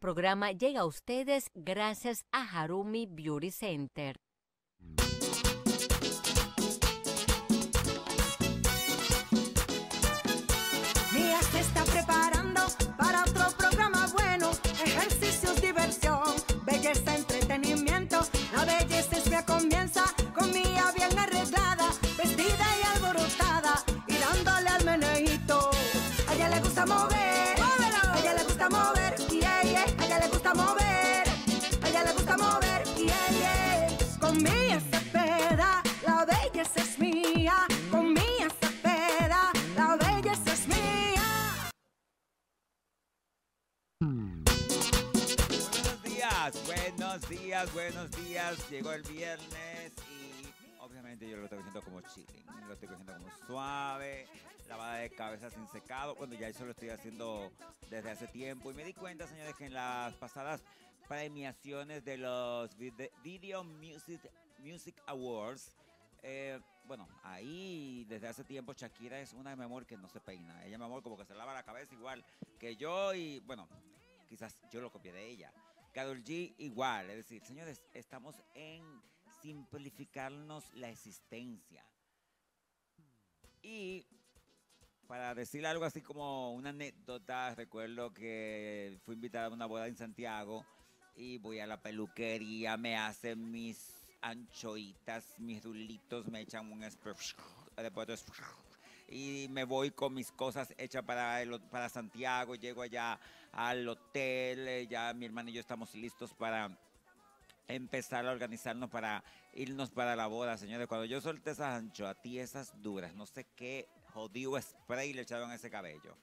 programa llega a ustedes gracias a Harumi Beauty Center. días, buenos días. Llegó el viernes y obviamente yo lo estoy haciendo como chilling, lo estoy haciendo como suave, lavada de cabeza sin secado. Bueno, ya eso lo estoy haciendo desde hace tiempo y me di cuenta, señores, que en las pasadas premiaciones de los Video Music, Music Awards, eh, bueno, ahí desde hace tiempo Shakira es una de mi amor que no se peina. Ella, mi amor, como que se lava la cabeza igual que yo y bueno, quizás yo lo copié de ella. Carol G igual, es decir, señores, estamos en simplificarnos la existencia. Y para decir algo así como una anécdota, recuerdo que fui invitada a una boda en Santiago y voy a la peluquería, me hacen mis anchoitas, mis rulitos, me echan un después y me voy con mis cosas hechas para, para Santiago, llego allá al hotel, eh, ya mi hermano y yo estamos listos para empezar a organizarnos para irnos para la boda, señores. Cuando yo solté esas esas duras, no sé qué jodido spray le echaron a ese cabello.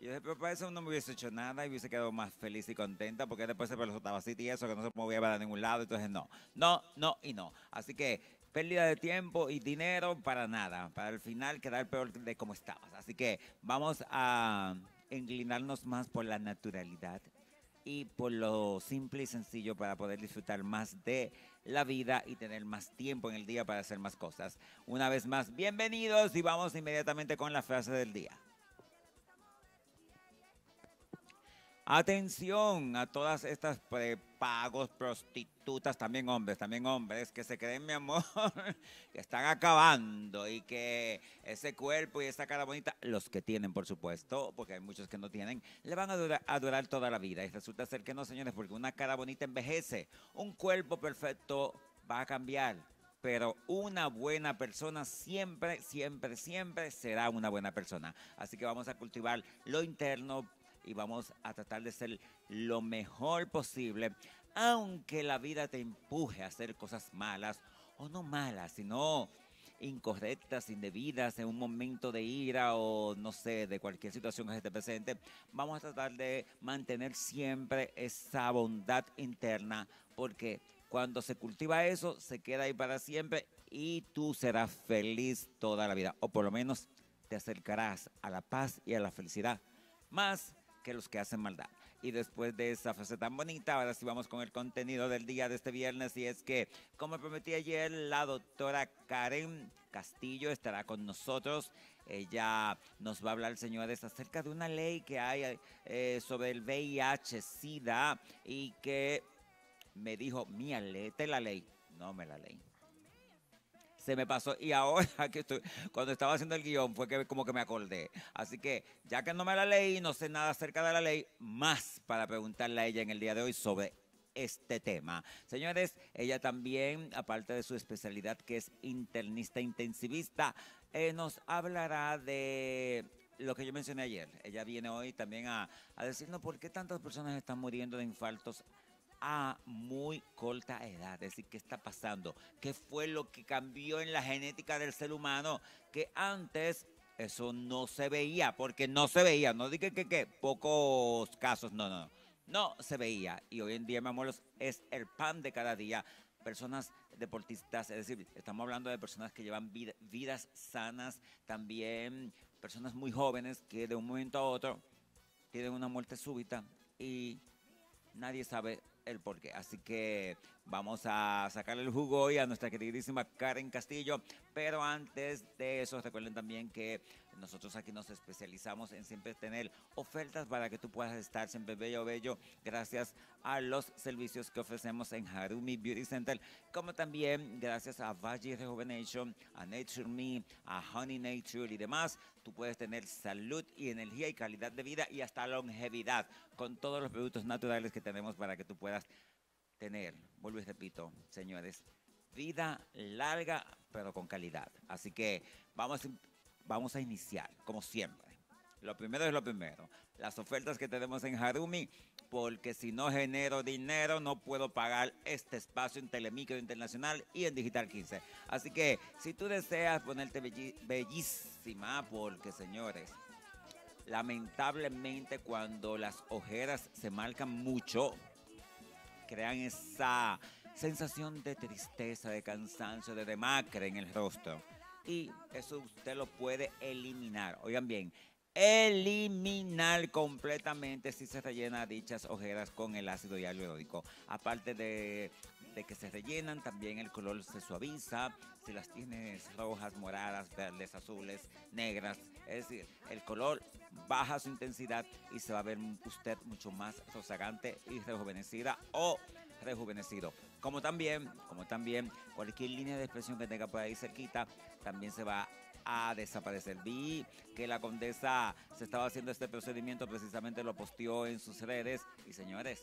Y yo dije, pero para eso no me hubiese hecho nada y hubiese quedado más feliz y contenta porque después se estaba así y eso, que no se movía para ningún lado. Entonces, no, no, no y no. Así que pérdida de tiempo y dinero para nada, para el final quedar peor de cómo estamos. Así que vamos a inclinarnos más por la naturalidad y por lo simple y sencillo para poder disfrutar más de la vida y tener más tiempo en el día para hacer más cosas. Una vez más, bienvenidos y vamos inmediatamente con la frase del día. Atención a todas estas preguntas pagos, prostitutas, también hombres, también hombres, que se creen, mi amor, que están acabando y que ese cuerpo y esa cara bonita, los que tienen, por supuesto, porque hay muchos que no tienen, le van a durar, toda la vida. Y resulta ser que no, señores, porque una cara bonita envejece, un cuerpo perfecto va a cambiar pero una buena persona siempre, siempre, siempre será una buena persona. Así que vamos a cultivar lo interno y vamos a tratar de ser lo mejor posible, aunque la vida te empuje a hacer cosas malas, o no malas, sino incorrectas, indebidas, en un momento de ira o no sé, de cualquier situación que esté presente, vamos a tratar de mantener siempre esa bondad interna, porque cuando se cultiva eso, se queda ahí para siempre y tú serás feliz toda la vida, o por lo menos te acercarás a la paz y a la felicidad. Más que los que hacen maldad. Y después de esa frase tan bonita, ahora sí vamos con el contenido del día de este viernes. Y es que, como prometí ayer, la doctora Karen Castillo estará con nosotros. Ella nos va a hablar, señores, acerca de una ley que hay eh, sobre el VIH-Sida y que me dijo, mía, léete la ley. No me la ley se me pasó. Y ahora que estoy, cuando estaba haciendo el guión fue que como que me acordé. Así que ya que no me la leí, no sé nada acerca de la ley, más para preguntarle a ella en el día de hoy sobre este tema. Señores, ella también, aparte de su especialidad que es internista intensivista, eh, nos hablará de lo que yo mencioné ayer. Ella viene hoy también a decirnos por qué tantas personas están muriendo de infartos a muy corta edad. Es decir, ¿qué está pasando? ¿Qué fue lo que cambió en la genética del ser humano? Que antes eso no se veía, porque no se veía. No dije que, que, pocos casos, no, no, no. se veía. Y hoy en día, mi amor, es el pan de cada día. Personas deportistas, es decir, estamos hablando de personas que llevan vidas sanas, también personas muy jóvenes que de un momento a otro tienen una muerte súbita y nadie sabe el porqué. Así que vamos a sacarle el jugo hoy a nuestra queridísima Karen Castillo. Pero antes de eso, recuerden también que nosotros aquí nos especializamos en siempre tener ofertas para que tú puedas estar siempre bello, bello, gracias a los servicios que ofrecemos en Harumi Beauty Center, como también gracias a Valley Rejuvenation, a Nature Me, a Honey Nature y demás. Tú puedes tener salud y energía y calidad de vida y hasta longevidad con todos los productos naturales que tenemos para que tú puedas tener, vuelvo y repito, señores, vida larga pero con calidad. Así que vamos a Vamos a iniciar, como siempre. Lo primero es lo primero. Las ofertas que tenemos en Harumi, porque si no genero dinero, no puedo pagar este espacio en Telemicro Internacional y en Digital 15. Así que si tú deseas ponerte bellísima, porque señores, lamentablemente cuando las ojeras se marcan mucho, crean esa sensación de tristeza, de cansancio, de demacre en el rostro y eso usted lo puede eliminar. Oigan bien, eliminar completamente si se rellena dichas ojeras con el ácido hialurónico. Aparte de, que se rellenan, también el color se suaviza. Si las tienes rojas, moradas, verdes, azules, negras, es decir, el color baja su intensidad y se va a ver usted mucho más rozagante y rejuvenecida o rejuvenecido. Como también, como también cualquier línea de expresión que tenga por ahí cerquita, también se va a desaparecer. Vi que la condesa se estaba haciendo este procedimiento, precisamente lo posteó en sus redes. Y señores,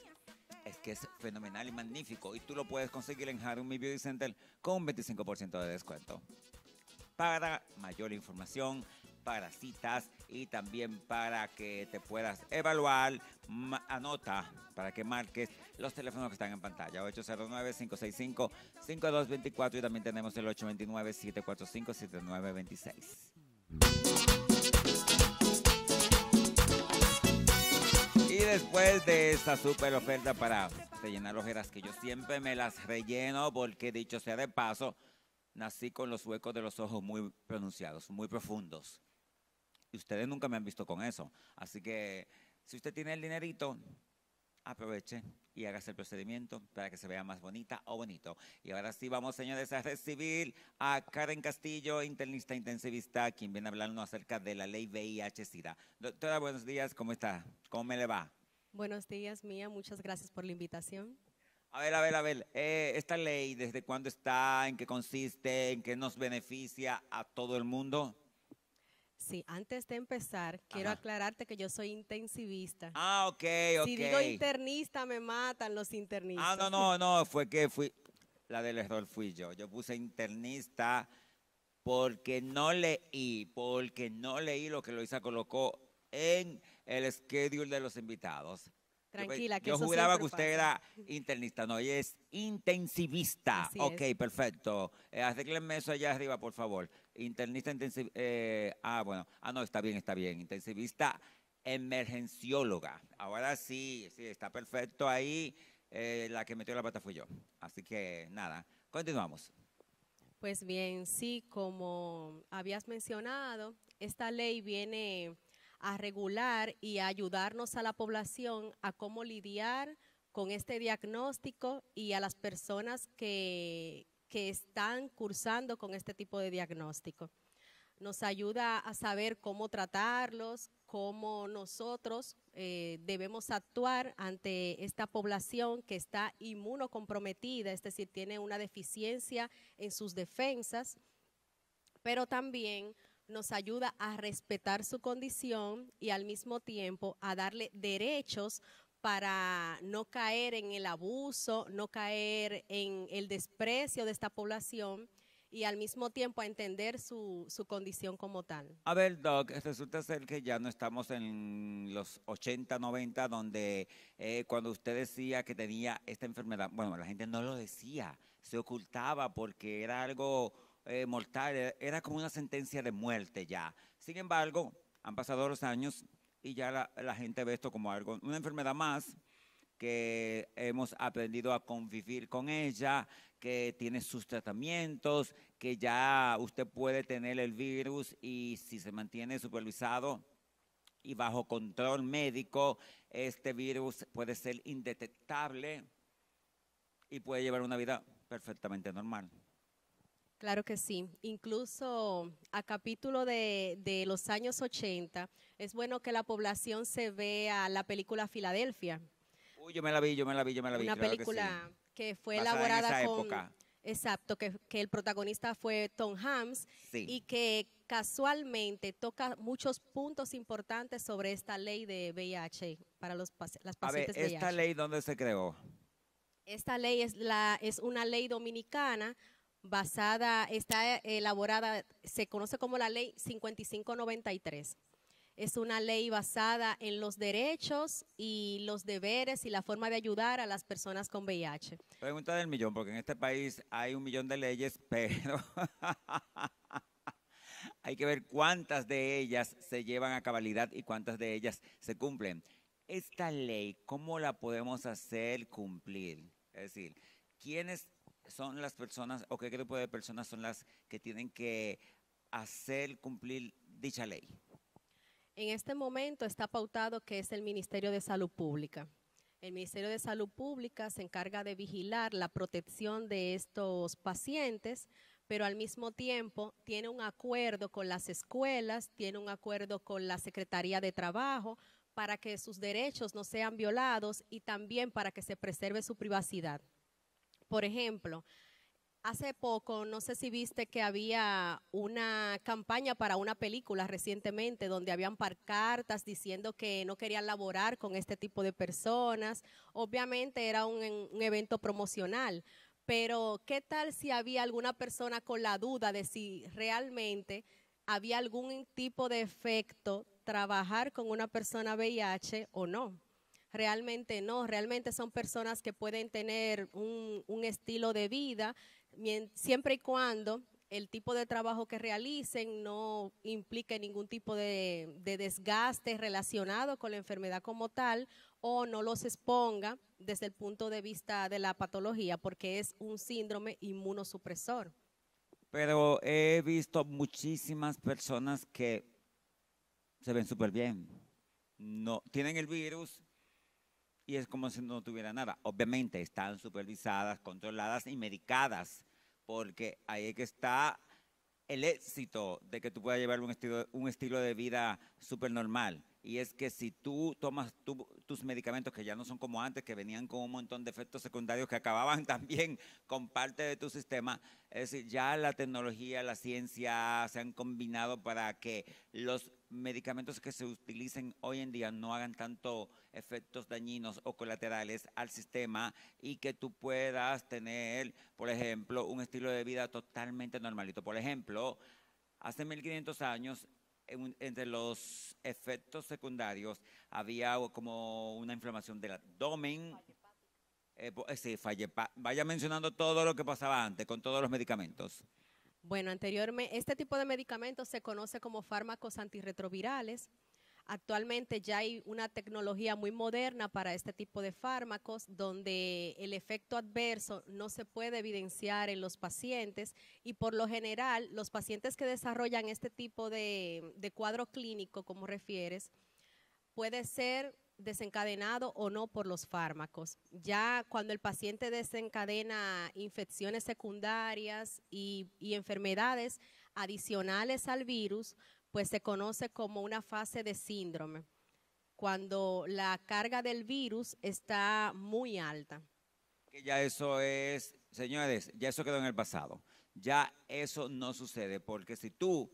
es que es fenomenal y magnífico. Y tú lo puedes conseguir en Harumi Beauty Center con un 25% de descuento. Para mayor información, para citas y también para que te puedas evaluar. Anota para que marques los teléfonos que están en pantalla. 809-565-5224 y también tenemos el 829-745-7926. Y después de esta super oferta para rellenar ojeras que yo siempre me las relleno porque dicho sea de paso, nací con los huecos de los ojos muy pronunciados, muy profundos ustedes nunca me han visto con eso. Así que si usted tiene el dinerito, aproveche y hágase el procedimiento para que se vea más bonita o bonito. Y ahora sí vamos, señores, a recibir a Karen Castillo, internista intensivista, quien viene a hablarnos acerca de la ley VIH-Sida. Doctora, buenos días, ¿cómo está? ¿Cómo me le va? Buenos días, Mía, muchas gracias por la invitación. A ver, a ver, a ver, eh, esta ley, ¿desde cuándo está? ¿En qué consiste? ¿En qué nos beneficia a todo el mundo? Sí, antes de empezar, quiero aclararte que yo soy intensivista. Ah, ok, ok. Si digo internista, me matan los internistas. Ah, no, no, no, fue que fui, la del error fui yo. Yo puse internista porque no leí, porque no leí lo que Loisa colocó en el schedule de los invitados. Tranquila, yo, que Yo juraba que usted era internista, no, y es intensivista. ok, perfecto. Eh, eso allá arriba, por favor internista intensivista, eh, ah, bueno, ah, no, está bien, está bien, intensivista emergencióloga. Ahora sí, sí, está perfecto ahí. Eh, la que metió la pata fue yo. Así que nada, continuamos. Pues bien, sí, como habías mencionado, esta ley viene a regular y a ayudarnos a la población a cómo lidiar con este diagnóstico y a las personas que, que están cursando con este tipo de diagnóstico. Nos ayuda a saber cómo tratarlos, cómo nosotros eh, debemos actuar ante esta población que está inmunocomprometida, es decir, tiene una deficiencia en sus defensas, pero también nos ayuda a respetar su condición y al mismo tiempo a darle derechos para no caer en el abuso, no caer en el desprecio de esta población y al mismo tiempo entender su, condición como tal. A ver, Doc, resulta ser que ya no estamos en los 80, 90, donde eh, cuando usted decía que tenía esta enfermedad, bueno, la gente no lo decía, se ocultaba porque era algo eh, mortal, era como una sentencia de muerte ya. Sin embargo, han pasado los años, y ya la, gente ve esto como algo, una enfermedad más que hemos aprendido a convivir con ella, que tiene sus tratamientos, que ya usted puede tener el virus y si se mantiene supervisado y bajo control médico, este virus puede ser indetectable y puede llevar una vida perfectamente normal. Claro que sí. Incluso a capítulo de, los años 80, es bueno que la población se vea la película Filadelfia. Uy, yo me la vi, yo me la vi, yo me la vi. Una película que, fue elaborada con... Exacto, que, el protagonista fue Tom Hanks y que casualmente toca muchos puntos importantes sobre esta ley de VIH para los las pacientes a ver, ¿Esta ley dónde se creó? Esta ley es, la, es una ley dominicana basada, está eh, elaborada, se conoce como la ley 5593. Es una ley basada en los derechos y los deberes y la forma de ayudar a las personas con VIH. Pregunta del millón, porque en este país hay un millón de leyes, pero hay que ver cuántas de ellas se llevan a cabalidad y cuántas de ellas se cumplen. Esta ley, ¿cómo la podemos hacer cumplir? Es decir, ¿quiénes son las personas o qué grupo de personas son las que tienen que hacer cumplir dicha ley? En este momento está pautado que es el Ministerio de Salud Pública. El Ministerio de Salud Pública se encarga de vigilar la protección de estos pacientes, pero al mismo tiempo tiene un acuerdo con las escuelas, tiene un acuerdo con la Secretaría de Trabajo para que sus derechos no sean violados y también para que se preserve su privacidad. Por ejemplo, hace poco, no sé si viste que había una campaña para una película recientemente donde habían cartas diciendo que no querían laborar con este tipo de personas. Obviamente era un evento promocional, pero ¿qué tal si había alguna persona con la duda de si realmente había algún tipo de efecto trabajar con una persona VIH o no? realmente no, realmente son personas que pueden tener un, estilo de vida siempre y cuando el tipo de trabajo que realicen no implique ningún tipo de, desgaste relacionado con la enfermedad como tal o no los exponga desde el punto de vista de la patología porque es un síndrome inmunosupresor. Pero he visto muchísimas personas que se ven súper bien. No, tienen el virus, y es como si no tuviera nada. Obviamente están supervisadas, controladas y medicadas, porque ahí es que está el éxito de que tú puedas llevar un estilo, un estilo de vida súper normal y es que si tú tomas tus medicamentos que ya no son como antes, que venían con un montón de efectos secundarios que acababan también con parte de tu sistema, es decir, ya la tecnología, la ciencia se han combinado para que los medicamentos que se utilicen hoy en día no hagan tanto efectos dañinos o colaterales al sistema y que tú puedas tener, por ejemplo, un estilo de vida totalmente normalito. Por ejemplo, hace 1500 años entre los efectos secundarios había como una inflamación del abdomen. Eh, eh vaya mencionando todo lo que pasaba antes con todos los medicamentos. Bueno, anteriormente, este tipo de medicamentos se conoce como fármacos antirretrovirales. Actualmente ya hay una tecnología muy moderna para este tipo de fármacos donde el efecto adverso no se puede evidenciar en los pacientes y por lo general los pacientes que desarrollan este tipo de, cuadro clínico, como refieres, puede ser desencadenado o no por los fármacos. Ya cuando el paciente desencadena infecciones secundarias y enfermedades adicionales al virus, pues se conoce como una fase de síndrome, cuando la carga del virus está muy alta. ya eso es, señores, ya eso quedó en el pasado. Ya eso no sucede, porque si tú,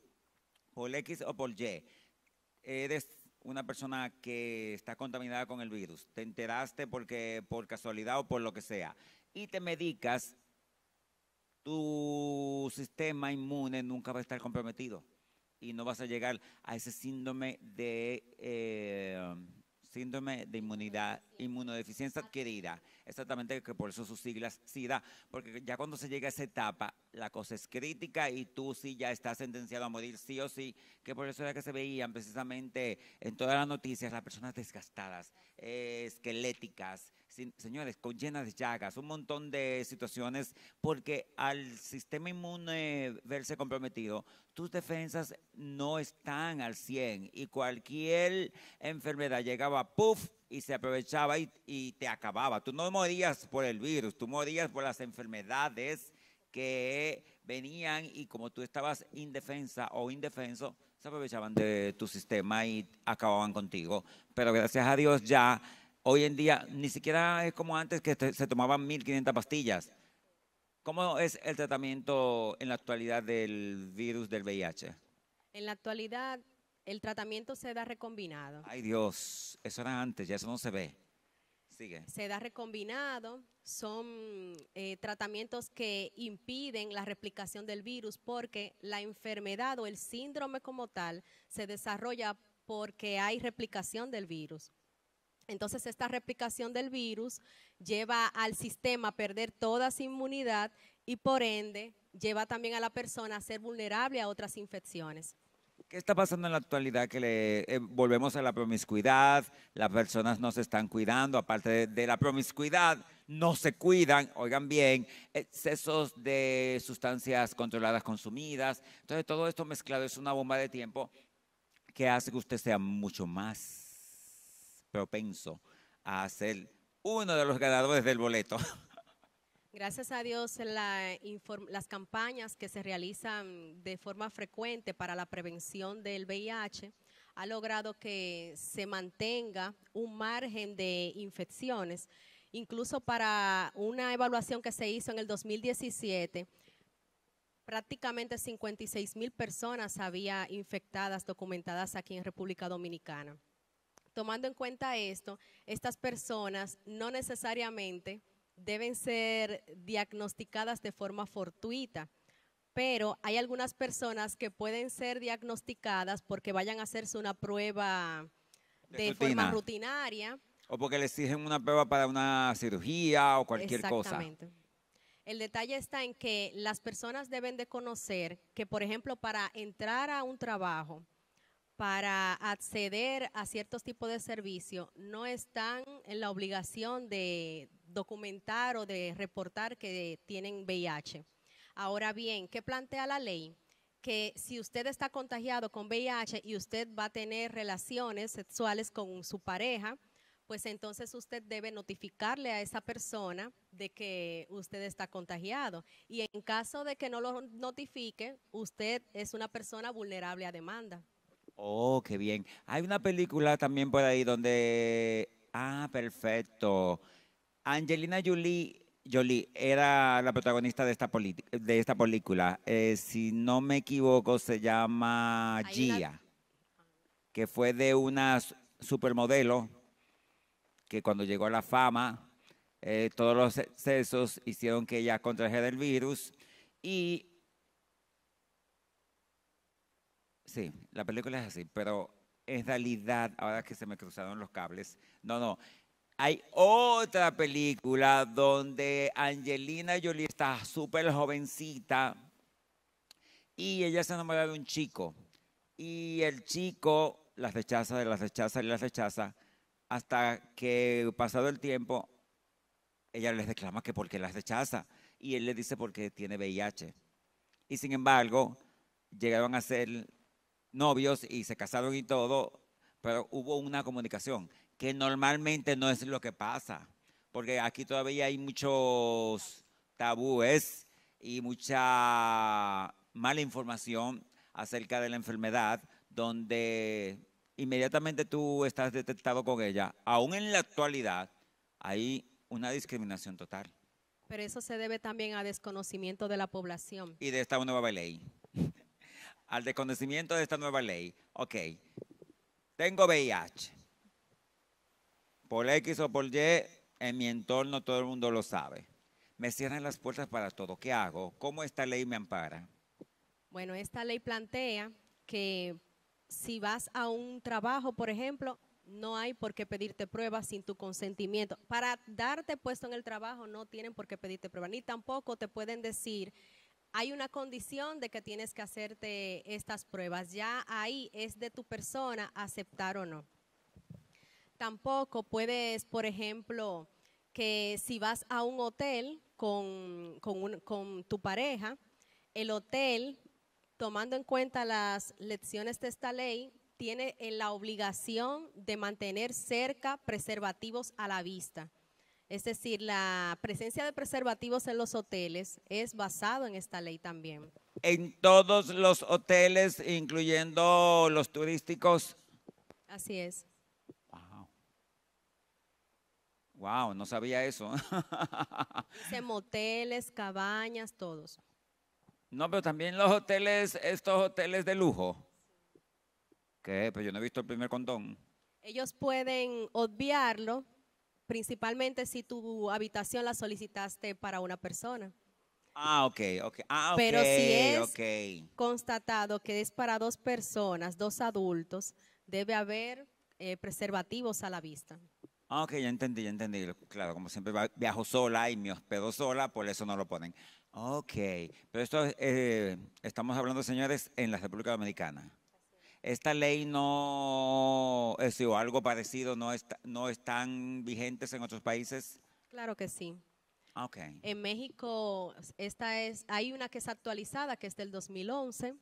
por X o por Y, eres una persona que está contaminada con el virus, te enteraste porque por casualidad o por lo que sea, y te medicas, tu sistema inmune nunca va a estar comprometido y no vas a llegar a ese síndrome de eh, síndrome de inmunidad, inmunodeficiencia adquirida. Exactamente que por eso sus siglas SIDA, porque ya cuando se llega a esa etapa, la cosa es crítica y tú sí ya estás sentenciado a morir sí o sí, que por eso era que se veían precisamente en todas las noticias las personas desgastadas, eh, esqueléticas, señores, con llenas de llagas, un montón de situaciones, porque al sistema inmune verse comprometido, tus defensas no están al 100 y cualquier enfermedad llegaba, puff, y se aprovechaba y, y te acababa. Tú no morías por el virus, tú morías por las enfermedades que venían y como tú estabas indefensa o indefenso, se aprovechaban de tu sistema y acababan contigo. Pero gracias a Dios ya Hoy en día ni siquiera es como antes que se tomaban 1.500 pastillas. ¿Cómo es el tratamiento en la actualidad del virus del VIH? En la actualidad el tratamiento se da recombinado. Ay Dios, eso era antes, ya eso no se ve. Sigue. Se da recombinado, son eh, tratamientos que impiden la replicación del virus porque la enfermedad o el síndrome como tal se desarrolla porque hay replicación del virus. Entonces esta replicación del virus lleva al sistema a perder toda su inmunidad y por ende lleva también a la persona a ser vulnerable a otras infecciones. ¿Qué está pasando en la actualidad? Que le, eh, volvemos a la promiscuidad, las personas no se están cuidando, aparte de la promiscuidad, no se cuidan, oigan bien, excesos de sustancias controladas consumidas. Entonces todo esto mezclado es una bomba de tiempo que hace que usted sea mucho más propenso a ser uno de los ganadores del boleto. Gracias a Dios, la las campañas que se realizan de forma frecuente para la prevención del VIH ha logrado que se mantenga un margen de infecciones. Incluso para una evaluación que se hizo en el 2017, prácticamente 56 mil personas había infectadas documentadas aquí en República Dominicana tomando en cuenta esto, estas personas no necesariamente deben ser diagnosticadas de forma fortuita, pero hay algunas personas que pueden ser diagnosticadas porque vayan a hacerse una prueba de, forma rutinaria. O porque les exigen una prueba para una cirugía o cualquier Exactamente. cosa. El detalle está en que las personas deben de conocer que, por ejemplo, para entrar a un trabajo, para acceder a ciertos tipos de servicios no están en la obligación de documentar o de reportar que tienen VIH. Ahora bien, ¿qué plantea la ley? que si usted está contagiado con VIH y usted va a tener relaciones sexuales con su pareja, pues entonces usted debe notificarle a esa persona de que usted está contagiado. Y en caso de que no lo notifique, usted es una persona vulnerable a demanda. Oh, qué bien. Hay una película también por ahí donde. Ah, perfecto. Angelina Jolie, Jolie era la protagonista de esta, de esta película. Eh, si no me equivoco, se llama Gia, que fue de una supermodelo que cuando llegó a la fama, eh, todos los excesos hicieron que ella contrajera el virus y Sí, la película es así, pero es realidad, ahora que se me cruzaron los cables. No, no. Hay otra película donde Angelina Jolie está súper jovencita y ella se enamora de un chico. Y el chico la rechaza, la rechaza y las rechaza hasta que pasado el tiempo ella les declama que porque la rechaza y él le dice porque tiene VIH. Y sin embargo, llegaron a ser novios y se casaron y todo, pero hubo una comunicación, que normalmente no es lo que pasa, porque aquí todavía hay muchos tabúes y mucha mala información acerca de la enfermedad, donde inmediatamente tú estás detectado con ella, aún en la actualidad hay una discriminación total. Pero eso se debe también a desconocimiento de la población. Y de esta nueva ley al desconocimiento de esta nueva ley, ok, tengo VIH, por X o por Y, en mi entorno todo el mundo lo sabe. Me cierran las puertas para todo. ¿Qué hago? ¿Cómo esta ley me ampara? Bueno, esta ley plantea que si vas a un trabajo, por ejemplo, no hay por qué pedirte pruebas sin tu consentimiento. Para darte puesto en el trabajo no tienen por qué pedirte pruebas, ni tampoco te pueden decir hay una condición de que tienes que hacerte estas pruebas. Ya ahí es de tu persona aceptar o no. Tampoco puedes, por ejemplo, que si vas a un hotel con, tu pareja, el hotel, tomando en cuenta las lecciones de esta ley, tiene la obligación de mantener cerca preservativos a la vista. Es decir, la presencia de preservativos en los hoteles es basado en esta ley también. En todos los hoteles, incluyendo los turísticos. Así es. Wow. Wow, no sabía eso. Dice moteles, cabañas, todos. No, pero también los hoteles, estos hoteles de lujo. ¿Qué? Pues yo no he visto el primer condón. Ellos pueden obviarlo principalmente si tu habitación la solicitaste para una persona. Ah, ok, ok. Ah, pero si es constatado que es para dos personas, dos adultos, debe haber eh, preservativos a la vista. Ah, ok, ya entendí, ya entendí. Claro, como siempre viajo sola y me hospedo sola, por eso no lo ponen. Ok, pero esto eh, estamos hablando, señores, en la República Dominicana esta ley no, es, o algo parecido, no, está, no están vigentes en otros países? Claro que sí. Ah, okay. En México, esta es, hay una que es actualizada, que es del 2011,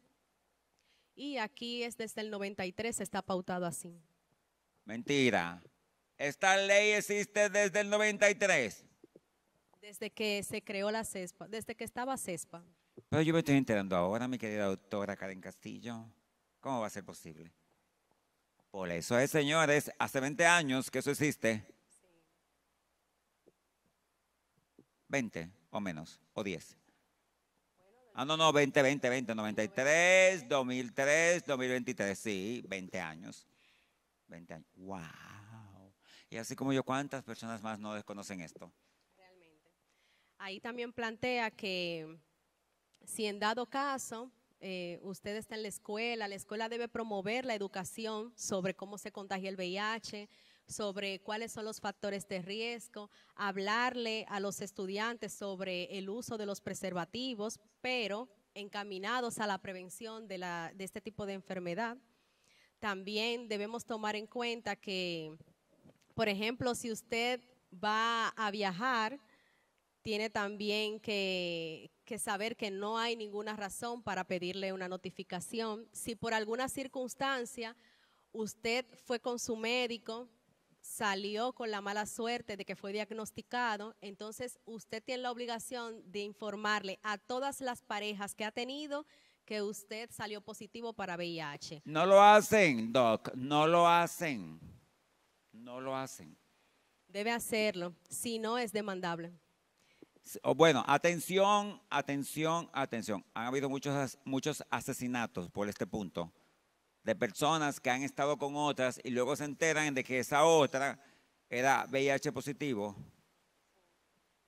y aquí es desde el 93, está pautado así. Mentira. Esta ley existe desde el 93. Desde que se creó la CESPA, desde que estaba CESPA. Pero yo me estoy enterando ahora, mi querida doctora Karen Castillo. ¿Cómo va a ser posible? Por eso es, señores, hace 20 años que eso existe. 20 o menos, o 10. Ah, no, no, 20, 20, 20, 93, 2003, 2023, sí, 20 años. 20 años. ¡Wow! Y así como yo, ¿cuántas personas más no desconocen esto? Realmente. Ahí también plantea que si en dado caso eh, usted está en la escuela, la escuela debe promover la educación sobre cómo se contagia el VIH, sobre cuáles son los factores de riesgo, hablarle a los estudiantes sobre el uso de los preservativos, pero encaminados a la prevención de este tipo de enfermedad. También debemos tomar en cuenta que, por ejemplo, si usted va a viajar, tiene también que, que saber que no hay ninguna razón para pedirle una notificación. Si por alguna circunstancia usted fue con su médico, salió con la mala suerte de que fue diagnosticado, entonces usted tiene la obligación de informarle a todas las parejas que ha tenido que usted salió positivo para VIH. No lo hacen, doc, no lo hacen. No lo hacen. Debe hacerlo, si no es demandable. Bueno, atención, atención, atención. Han habido muchos, muchos asesinatos por este punto de personas que han estado con otras y luego se enteran de que esa otra era VIH positivo.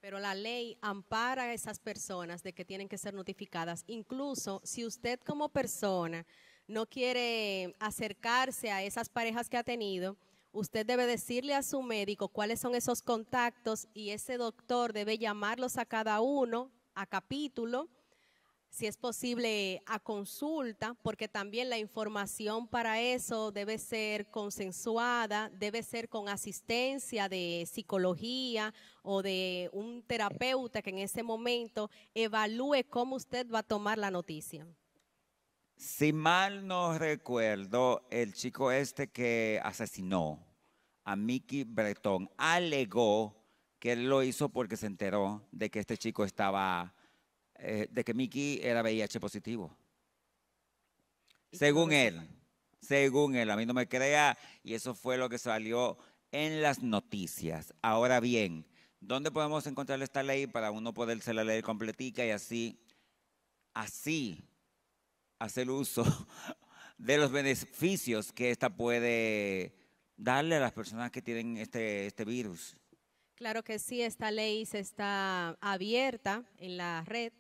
Pero la ley ampara a esas personas de que tienen que ser notificadas. Incluso si usted como persona no quiere acercarse a esas parejas que ha tenido, Usted debe decirle a su médico cuáles son esos contactos y ese doctor debe llamarlos a cada uno, a capítulo, si es posible a consulta, porque también la información para eso debe ser consensuada, debe ser con asistencia de psicología o de un terapeuta que en ese momento evalúe cómo usted va a tomar la noticia. Si mal no recuerdo, el chico este que asesinó a Mickey Breton alegó que él lo hizo porque se enteró de que este chico estaba, eh, de que Mickey era VIH positivo. Según él, según él, a mí no me crea, y eso fue lo que salió en las noticias. Ahora bien, ¿dónde podemos encontrar esta ley para uno poderse la ley completica y así, así hacer uso de los beneficios que esta puede darle a las personas que tienen este, este virus. Claro que sí, esta ley se está abierta en la red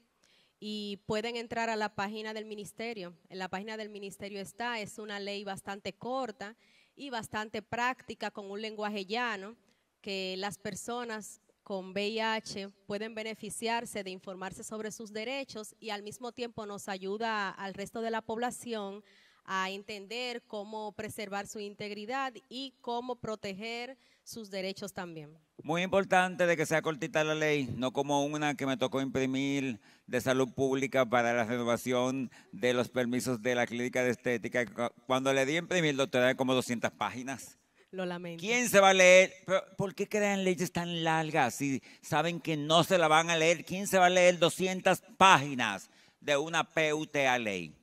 y pueden entrar a la página del ministerio. En la página del ministerio está, es una ley bastante corta y bastante práctica con un lenguaje llano que las personas con VIH pueden beneficiarse de informarse sobre sus derechos y al mismo tiempo nos ayuda al resto de la población a entender cómo preservar su integridad y cómo proteger sus derechos también. Muy importante de que sea cortita la ley, no como una que me tocó imprimir de salud pública para la renovación de los permisos de la clínica de estética. Cuando le di imprimir, doctora, como 200 páginas. Lo lamento. ¿Quién se va a leer? ¿Por qué crean leyes tan largas si saben que no se la van a leer? ¿Quién se va a leer 200 páginas de una PUTA ley?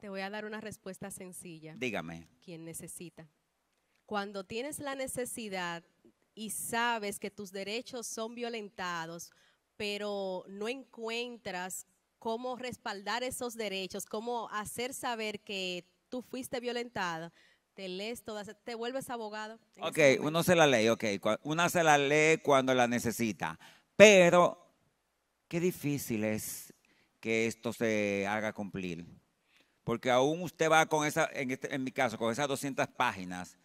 Te voy a dar una respuesta sencilla. Dígame. ¿Quién necesita? Cuando tienes la necesidad y sabes que tus derechos son violentados, pero no encuentras cómo respaldar esos derechos, cómo hacer saber que tú fuiste violentada, te lees todas, te vuelves abogado. Ok, uno se la lee, ok, una se la lee cuando la necesita, pero qué difícil es que esto se haga cumplir, porque aún usted va con esa, en, este, en mi caso, con esas 200 páginas,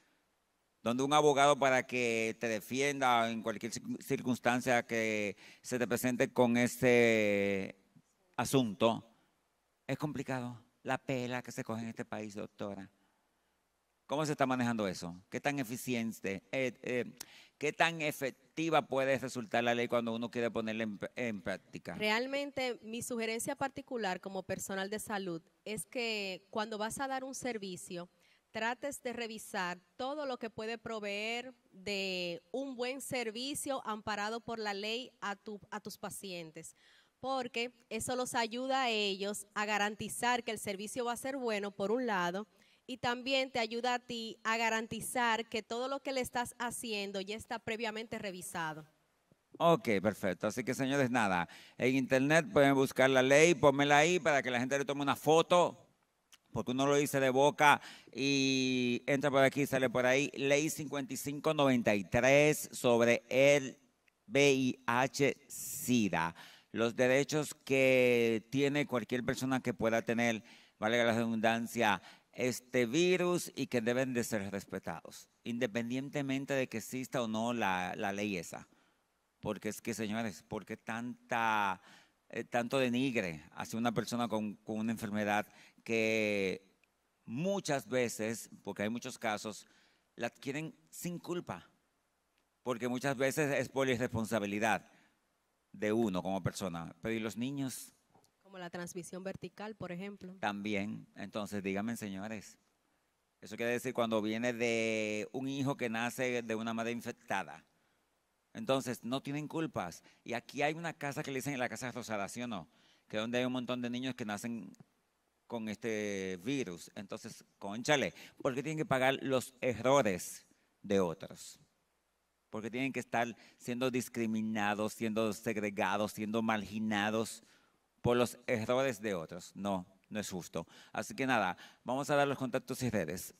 donde un abogado para que te defienda en cualquier circunstancia que se te presente con ese asunto, es complicado. La pela que se coge en este país, doctora. ¿Cómo se está manejando eso? ¿Qué tan eficiente, eh, eh, qué tan efectiva puede resultar la ley cuando uno quiere ponerla en, práctica? Realmente mi sugerencia particular como personal de salud es que cuando vas a dar un servicio, trates de revisar todo lo que puede proveer de un buen servicio amparado por la ley a, a tus pacientes, porque eso los ayuda a ellos a garantizar que el servicio va a ser bueno, por un lado, y también te ayuda a ti a garantizar que todo lo que le estás haciendo ya está previamente revisado. Ok, perfecto. Así que señores, nada. En internet pueden buscar la ley, pónmela ahí para que la gente le tome una foto, porque uno lo dice de boca y entra por aquí, sale por ahí. Ley 5593 sobre el VIH-Sida. Los derechos que tiene cualquier persona que pueda tener, valga la redundancia, este virus y que deben de ser respetados, independientemente de que exista o no la, ley esa. Porque es que, señores, porque tanta, eh, tanto denigre hacia una persona con, con una enfermedad que muchas veces, porque hay muchos casos, la adquieren sin culpa? Porque muchas veces es por irresponsabilidad de uno como persona. Pero ¿y los niños? Como la transmisión vertical, por ejemplo. También, entonces díganme señores, eso quiere decir cuando viene de un hijo que nace de una madre infectada. Entonces, no tienen culpas. Y aquí hay una casa que le dicen la casa de ¿sí o no? Que donde hay un montón de niños que nacen con este virus. Entonces, conchale, porque tienen que pagar los errores de otros? Porque tienen que estar siendo discriminados, siendo segregados, siendo marginados? por los errores de otros. No, no es justo. Así que nada, vamos a dar los contactos y redes.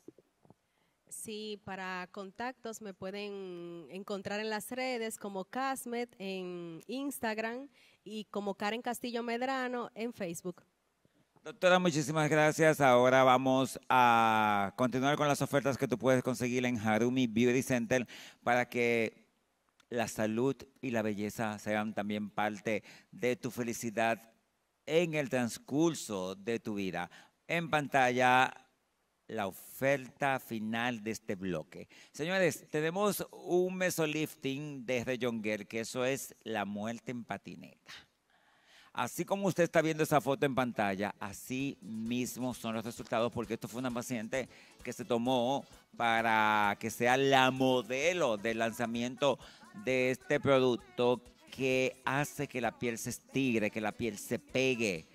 Sí, para contactos me pueden encontrar en las redes como Casmet en Instagram y como Karen Castillo Medrano en Facebook. Doctora, muchísimas gracias. Ahora vamos a continuar con las ofertas que tú puedes conseguir en Harumi Beauty Center para que la salud y la belleza sean también parte de tu felicidad en el transcurso de tu vida. En pantalla la oferta final de este bloque. Señores, tenemos un mesolifting de Jonger que eso es la muerte en patineta. Así como usted está viendo esa foto en pantalla, así mismo son los resultados, porque esto fue una paciente que se tomó para que sea la modelo del lanzamiento de este producto que hace que la piel se estigre, que la piel se pegue.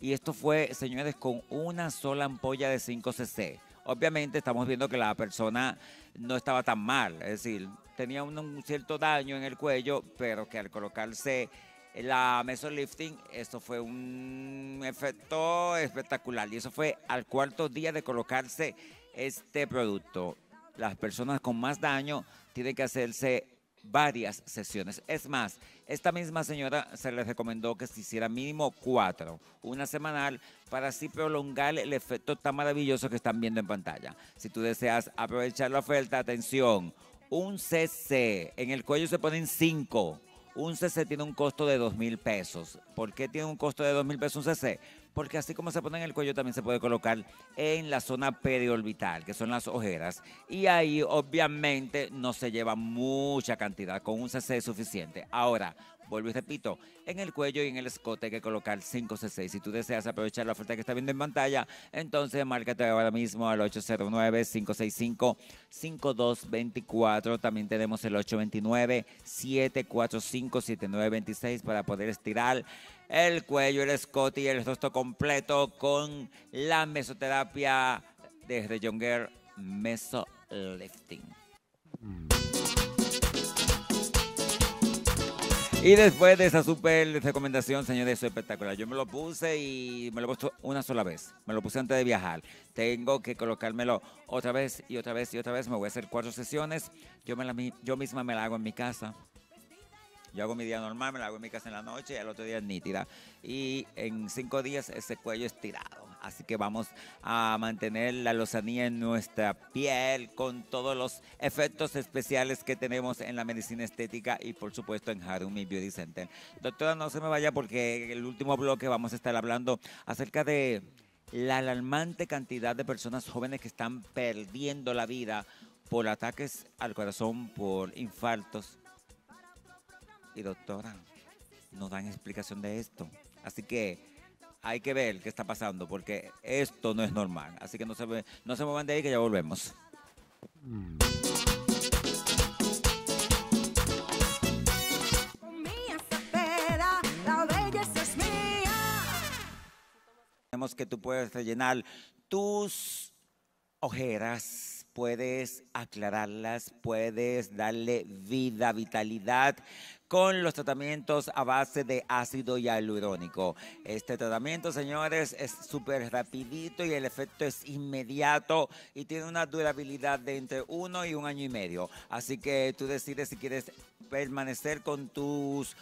Y esto fue, señores, con una sola ampolla de 5cc. Obviamente estamos viendo que la persona no estaba tan mal, es decir, tenía un, cierto daño en el cuello, pero que al colocarse la mesolifting, esto fue un efecto espectacular. Y eso fue al cuarto día de colocarse este producto. Las personas con más daño tienen que hacerse varias sesiones. Es más, esta misma señora se le recomendó que se hiciera mínimo cuatro, una semanal, para así prolongar el efecto tan maravilloso que están viendo en pantalla. Si tú deseas aprovechar la oferta, atención, un CC, en el cuello se ponen cinco. Un CC tiene un costo de dos mil pesos. ¿Por qué tiene un costo de dos mil pesos un CC? porque así como se pone en el cuello también se puede colocar en la zona periorbital, que son las ojeras, y ahí obviamente no se lleva mucha cantidad, con un CC suficiente. Ahora, vuelvo y repito, en el cuello y en el escote hay que colocar 566. Si tú deseas aprovechar la oferta que está viendo en pantalla, entonces márcate ahora mismo al 809-565-5224. También tenemos el 829-745-7926 para poder estirar el cuello, el escote y el rostro completo con la mesoterapia desde Younger Mesolifting. Y después de esa super recomendación, señores, eso es espectacular. Yo me lo puse y me lo he puesto una sola vez. Me lo puse antes de viajar. Tengo que colocármelo otra vez y otra vez y otra vez. Me voy a hacer cuatro sesiones. Yo, me la, yo misma me la hago en mi casa. Yo hago mi día normal, me la hago en mi casa en la noche y al otro día es nítida. Y en cinco días ese cuello es tirado. Así que vamos a mantener la lozanía en nuestra piel con todos los efectos especiales que tenemos en la medicina estética y por supuesto en Harumi Beauty Center. Doctora, no se me vaya porque en el último bloque vamos a estar hablando acerca de la alarmante cantidad de personas jóvenes que están perdiendo la vida por ataques al corazón, por infartos. Y doctora, no dan explicación de esto. Así que hay que ver qué está pasando, porque esto no es normal. Así que no se, no se muevan de ahí que ya volvemos. Tenemos que tú puedes rellenar tus ojeras puedes aclararlas, puedes darle vida, vitalidad con los tratamientos a base de ácido hialurónico. Este tratamiento, señores, es súper rapidito y el efecto es inmediato y tiene una durabilidad de entre uno y un año y medio. Así que tú decides si quieres permanecer con tus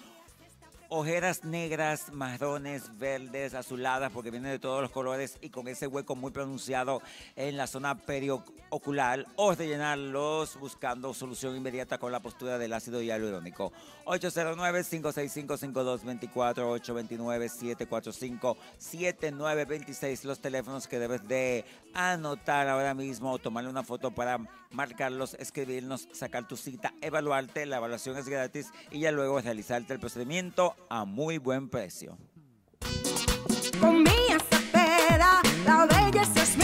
ojeras negras, marrones, verdes, azuladas, porque vienen de todos los colores y con ese hueco muy pronunciado en la zona periocular o rellenarlos buscando solución inmediata con la postura del ácido hialurónico. 809-565-5224, 829-745-7926, los teléfonos que debes de anotar ahora mismo o tomarle una foto para marcarlos, escribirnos, sacar tu cita, evaluarte. La evaluación es gratis y ya luego realizarte el procedimiento a muy buen precio. es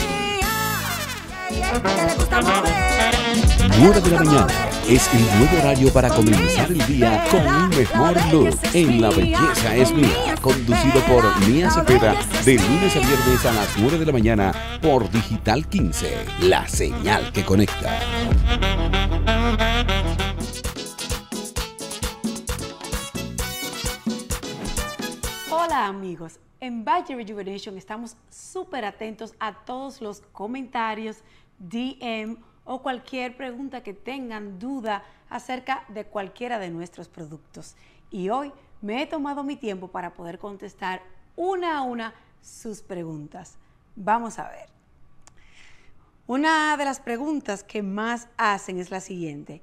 9 de la mañana es el nuevo horario para comenzar el día con un mejor look en La Belleza es Mía, conducido por Mía Cepeda de lunes a viernes a las 9 de la mañana por Digital 15, la señal que conecta. Hola amigos, en Badger Rejuvenation estamos súper atentos a todos los comentarios, DM o cualquier pregunta que tengan, duda acerca de cualquiera de nuestros productos. Y hoy me he tomado mi tiempo para poder contestar una a una sus preguntas. Vamos a ver. Una de las preguntas que más hacen es la siguiente.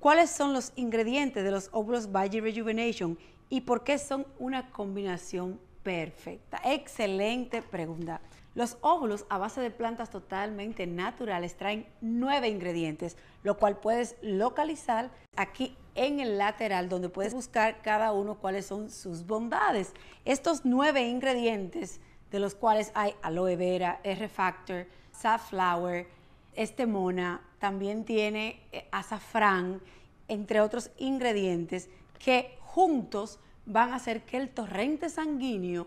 ¿Cuáles son los ingredientes de los óvulos Body Rejuvenation y por qué son una combinación perfecta? Excelente pregunta. Los óvulos a base de plantas totalmente naturales traen nueve ingredientes, lo cual puedes localizar aquí en el lateral, donde puedes buscar cada uno cuáles son sus bondades. Estos nueve ingredientes, de los cuales hay aloe vera, R-Factor, safflower, estemona, también tiene eh, azafrán, entre otros ingredientes, que juntos van a hacer que el torrente sanguíneo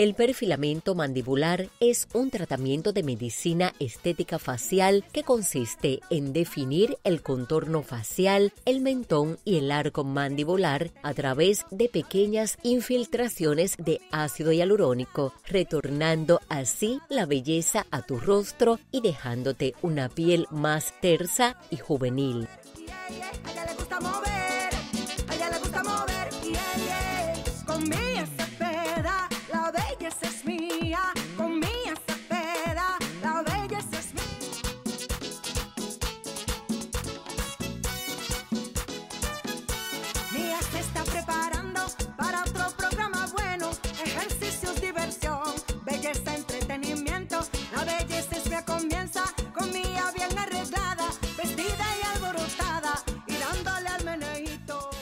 El perfilamento mandibular es un tratamiento de medicina estética facial que consiste en definir el contorno facial, el mentón y el arco mandibular a través de pequeñas infiltraciones de ácido hialurónico, retornando así la belleza a tu rostro y dejándote una piel más tersa y juvenil.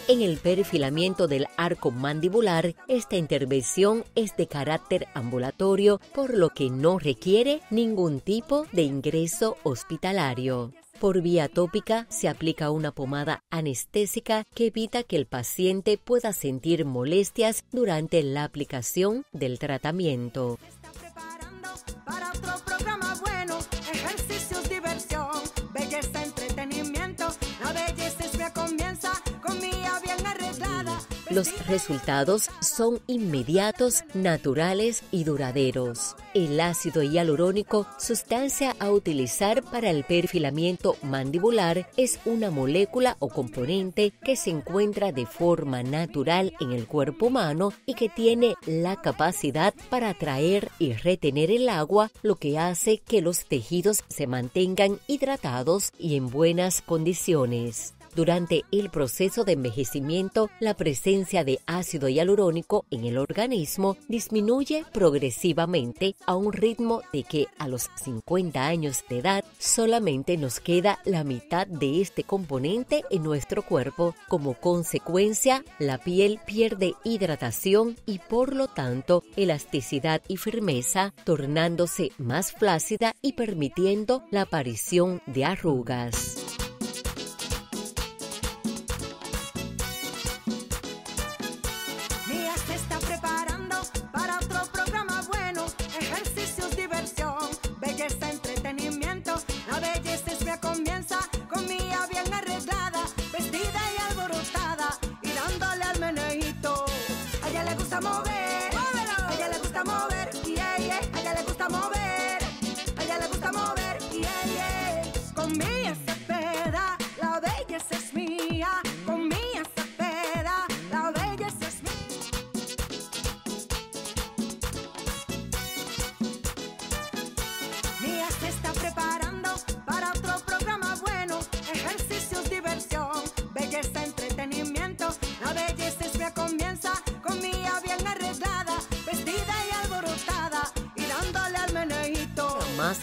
En el perfilamiento del arco mandibular, esta intervención es de carácter ambulatorio, por lo que no requiere ningún tipo de ingreso hospitalario. Por vía tópica se aplica una pomada anestésica que evita que el paciente pueda sentir molestias durante la aplicación del tratamiento. Los resultados son inmediatos, naturales y duraderos. El ácido hialurónico, sustancia a utilizar para el perfilamiento mandibular, es una molécula o componente que se encuentra de forma natural en el cuerpo humano y que tiene la capacidad para atraer y retener el agua, lo que hace que los tejidos se mantengan hidratados y en buenas condiciones durante el proceso de envejecimiento, la presencia de ácido hialurónico en el organismo disminuye progresivamente a un ritmo de que a los 50 años de edad solamente nos queda la mitad de este componente en nuestro cuerpo. Como consecuencia, la piel pierde hidratación y por lo tanto elasticidad y firmeza, tornándose más flácida y permitiendo la aparición de arrugas.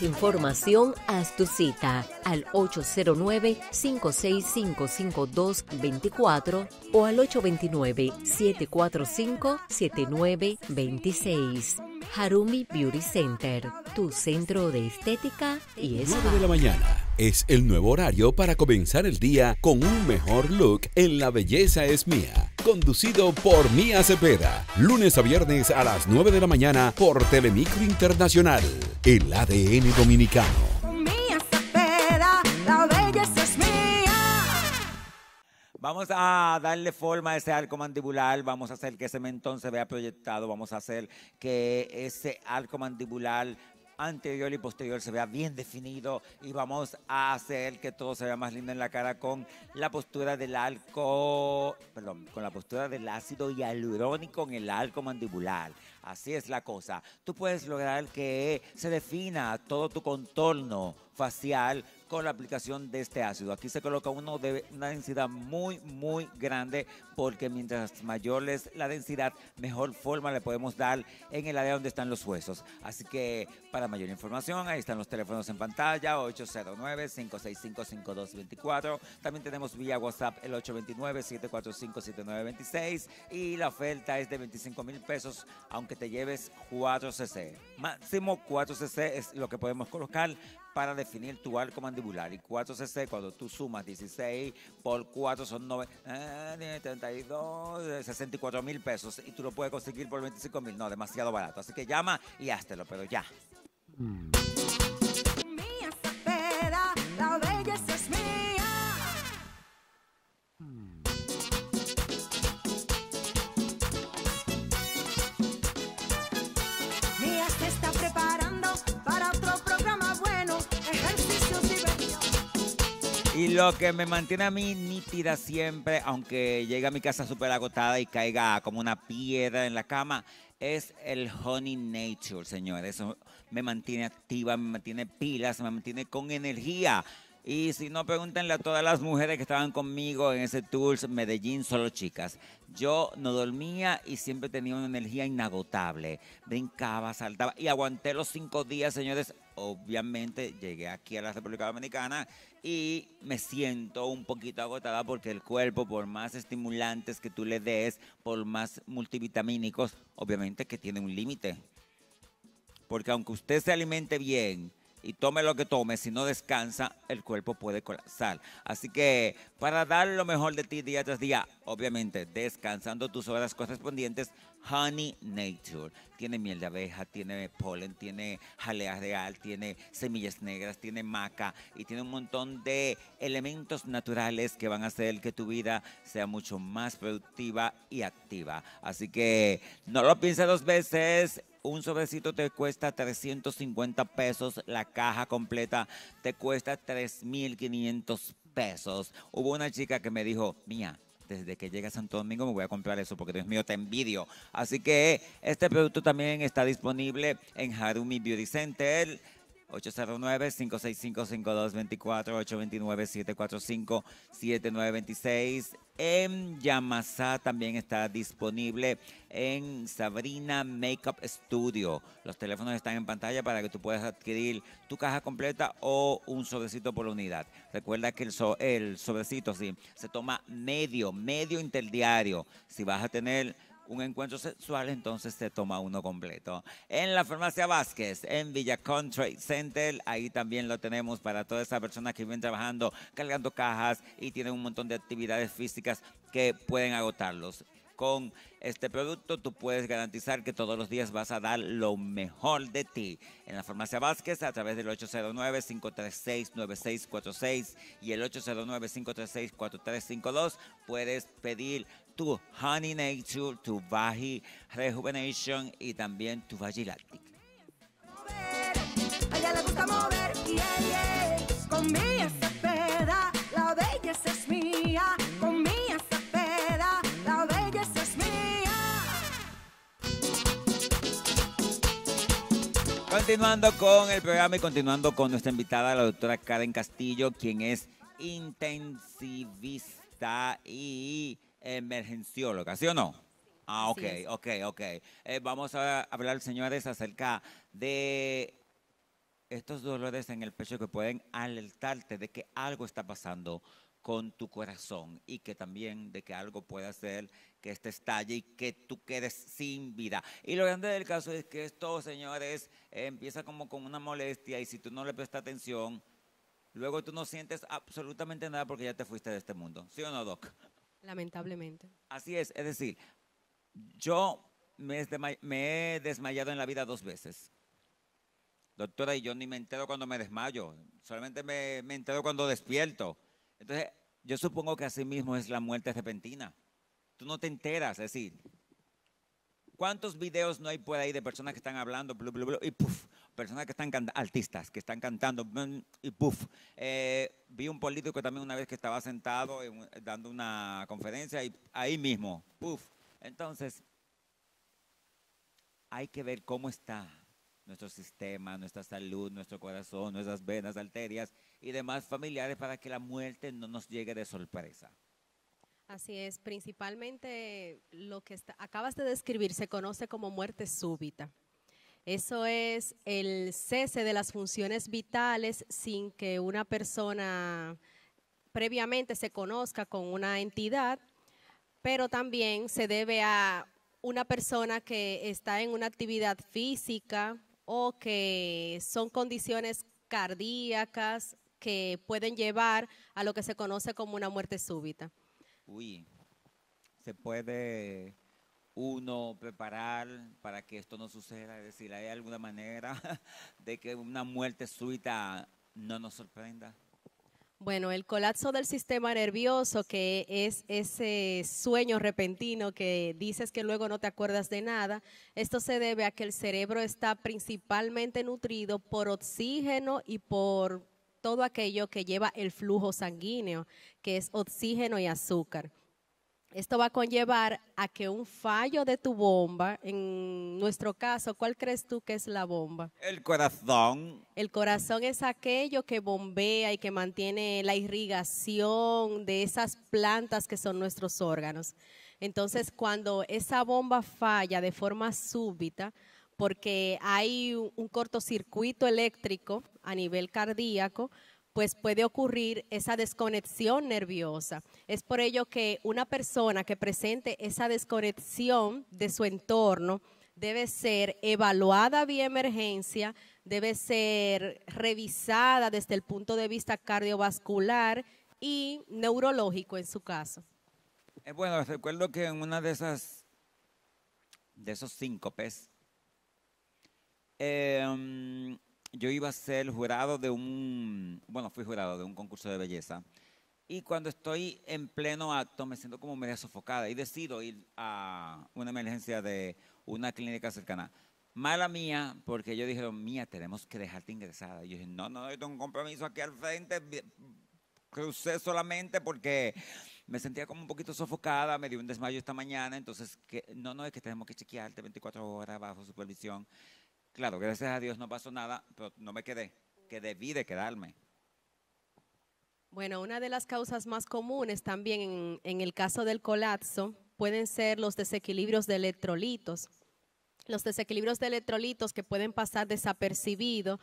información, haz tu cita al 809 5224 o al 829-745-7926. Harumi Beauty Center, tu centro de estética y es de la mañana es el nuevo horario para comenzar el día con un mejor look en La Belleza es Mía. Conducido por Mía Cepeda. Lunes a viernes a las 9 de la mañana por Telemicro Internacional. El ADN Dominicano. la belleza es Mía Vamos a darle forma a ese arco mandibular, vamos a hacer que ese mentón se vea proyectado, vamos a hacer que ese arco mandibular anterior y posterior se vea bien definido y vamos a hacer que todo se vea más lindo en la cara con la postura del arco, perdón, con la postura del ácido hialurónico en el arco mandibular. Así es la cosa. Tú puedes lograr que se defina todo tu contorno facial con la aplicación de este ácido. Aquí se coloca uno de una densidad muy, muy grande porque mientras mayor es la densidad, mejor forma le podemos dar en el área donde están los huesos. Así que para mayor información, ahí están los teléfonos en pantalla, 809-565-5224. También tenemos vía WhatsApp el 829-745-7926 y la oferta es de 25 mil pesos, aunque te lleves 4 CC. Máximo 4 CC es lo que podemos colocar para definir tu arco mandibular. Y 4cc, cuando tú sumas 16 por 4 son 9, 32, 64 mil pesos. Y tú lo puedes conseguir por 25 mil. No, demasiado barato. Así que llama y háztelo, pero ya. La belleza es mía. Hmm. Lo que me mantiene a mí nítida siempre, aunque llegue a mi casa súper agotada y caiga como una piedra en la cama, es el Honey Nature, señores. Eso me mantiene activa, me mantiene pilas, me mantiene con energía. Y si no, pregúntenle a todas las mujeres que estaban conmigo en ese tour Medellín, solo chicas. Yo no dormía y siempre tenía una energía inagotable. Brincaba, saltaba y aguanté los cinco días, señores. Obviamente llegué aquí a la República Dominicana y me siento un poquito agotada porque el cuerpo, por más estimulantes que tú le des, por más multivitamínicos, obviamente que tiene un límite. Porque aunque usted se alimente bien, y tome lo que tome, si no descansa, el cuerpo puede colapsar. Así que para dar lo mejor de ti día tras día, obviamente descansando tus horas correspondientes, Honey Nature. Tiene miel de abeja, tiene polen, tiene jalea real, tiene semillas negras, tiene maca y tiene un montón de elementos naturales que van a hacer que tu vida sea mucho más productiva y activa. Así que no lo pienses dos veces un sobrecito te cuesta 350 pesos, la caja completa te cuesta 3.500 pesos. Hubo una chica que me dijo, mía, desde que llegue a Santo Domingo me voy a comprar eso porque Dios mío te envidio. Así que este producto también está disponible en Harumi Beauty Center 809-565-5224, 829-745-7926. En Yamasa también está disponible en Sabrina Makeup Studio. Los teléfonos están en pantalla para que tú puedas adquirir tu caja completa o un sobrecito por unidad. Recuerda que el, sobrecito sí, se toma medio, medio interdiario. Si vas a tener un encuentro sexual, entonces se toma uno completo. En la farmacia Vázquez, en Villa Country Center, ahí también lo tenemos para todas esas personas que vienen trabajando, cargando cajas y tienen un montón de actividades físicas que pueden agotarlos. Con este producto tú puedes garantizar que todos los días vas a dar lo mejor de ti. En la farmacia Vázquez a través del 809-536-9646 y el 809-536-4352 puedes pedir tu Honey Nature, tu baji Rejuvenation y también tu Vagi Lactic. Continuando con el programa y continuando con nuestra invitada, la doctora Karen Castillo, quien es intensivista y emergencióloga, ¿sí o no? Ah, ok, ok, ok. Eh, vamos a hablar, señores, acerca de estos dolores en el pecho que pueden alertarte de que algo está pasando con tu corazón y que también de que algo puede hacer que este estalle y que tú quedes sin vida. Y lo grande del caso es que esto, señores, empieza como con una molestia y si tú no le prestas atención, luego tú no sientes absolutamente nada porque ya te fuiste de este mundo. ¿Sí o no, Doc? Lamentablemente. Así es, es decir, yo me, he desmayado en la vida dos veces. Doctora, y yo ni me entero cuando me desmayo, solamente me, entero cuando despierto. Entonces, yo supongo que así mismo es la muerte repentina. Tú no te enteras, es decir, ¿cuántos videos no hay por ahí de personas que están hablando y puff, personas que están cantando, artistas, que están cantando, mm, y puff. Eh, vi un político también una vez que estaba sentado dando una conferencia y ahí mismo, puff. Entonces, hay que ver cómo está nuestro sistema, nuestra salud, nuestro corazón, nuestras venas, arterias y demás familiares para que la muerte no nos llegue de sorpresa. Así es, principalmente lo que está, acabas de describir se conoce como muerte súbita. Eso es el cese de las funciones vitales sin que una persona previamente se conozca con una entidad, pero también se debe a una persona que está en una actividad física o que son condiciones cardíacas que pueden llevar a lo que se conoce como una muerte súbita. Uy, se puede uno preparar para que esto no suceda? Es decir, ¿hay alguna manera de que una muerte súbita no nos sorprenda? Bueno, el colapso del sistema nervioso, que es ese sueño repentino que dices que luego no te acuerdas de nada, esto se debe a que el cerebro está principalmente nutrido por oxígeno y por todo aquello que lleva el flujo sanguíneo, que es oxígeno y azúcar. Esto va a conllevar a que un fallo de tu bomba, en nuestro caso, ¿cuál crees tú que es la bomba? El corazón. El corazón es aquello que bombea y que mantiene la irrigación de esas plantas que son nuestros órganos. Entonces, cuando esa bomba falla de forma súbita, porque hay un cortocircuito eléctrico a nivel cardíaco, pues puede ocurrir esa desconexión nerviosa. Es por ello que una persona que presente esa desconexión de su entorno debe ser evaluada vía emergencia, debe ser revisada desde el punto de vista cardiovascular y neurológico en su caso. Eh, bueno, recuerdo que en una de esas, de esos síncopes, em, yo iba a ser jurado de un, bueno, fui jurado de un concurso de belleza. Y cuando estoy en pleno acto me siento como media sofocada y decido ir a una emergencia de una clínica cercana. Mala mía, porque yo dijeron, mía, tenemos que dejarte ingresada. Y yo dije, no, no, yo tengo un compromiso aquí al frente. Crucé solamente porque me sentía como un poquito sofocada, me dio un desmayo esta mañana. Entonces, que, no, no, es que tenemos que chequearte 24 horas bajo supervisión. Claro, gracias a Dios no pasó nada, pero no me quedé, que debí de quedarme. Bueno, una de las causas más comunes también en, el caso del colapso pueden ser los desequilibrios de electrolitos. Los desequilibrios de electrolitos que pueden pasar desapercibidos,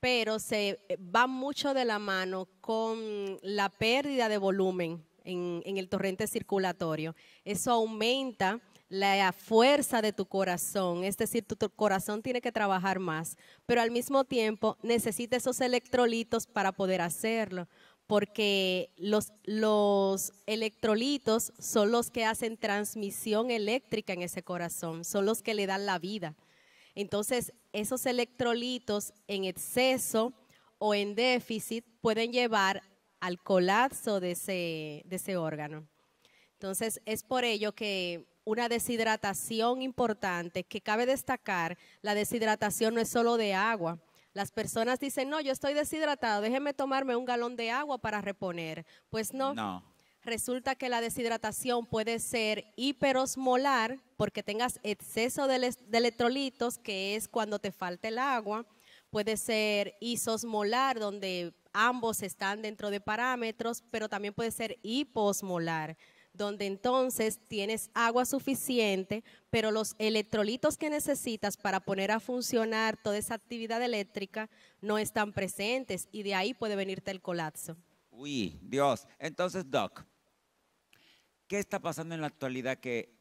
pero se eh, va mucho de la mano con la pérdida de volumen en el torrente circulatorio. Eso aumenta la fuerza de tu corazón, es decir, tu, corazón tiene que trabajar más, pero al mismo tiempo necesita esos electrolitos para poder hacerlo, porque los, los electrolitos son los que hacen transmisión eléctrica en ese corazón, son los que le dan la vida. Entonces, esos electrolitos en exceso o en déficit pueden llevar al colapso de ese órgano. Entonces, es por ello que una deshidratación importante, que cabe destacar, la deshidratación no es solo de agua. Las personas dicen, no, yo estoy deshidratado, déjeme tomarme un galón de agua para reponer. Pues no. Resulta que la deshidratación puede ser hiperosmolar, porque tengas exceso de, de electrolitos, que es cuando te falta el agua. Puede ser isosmolar, donde ambos están dentro de parámetros, pero también puede ser hiposmolar, donde entonces tienes agua suficiente, pero los electrolitos que necesitas para poner a funcionar toda esa actividad eléctrica no están presentes y de ahí puede venirte el colapso. Uy, Dios. Entonces, Doc, ¿qué está pasando en la actualidad que